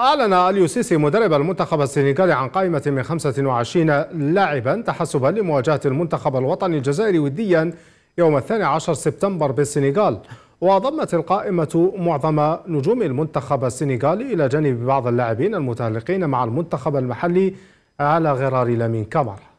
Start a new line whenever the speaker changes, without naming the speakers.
أعلن أليو سيسي مدرب المنتخب السنغالي عن قائمة من 25 لاعبا تحسبا لمواجهة المنتخب الوطني الجزائري وديا يوم الثاني عشر سبتمبر بالسنغال وضمت القائمة معظم نجوم المنتخب السنغالي إلى جانب بعض اللاعبين المتألقين مع المنتخب المحلي على غرار لامين كامر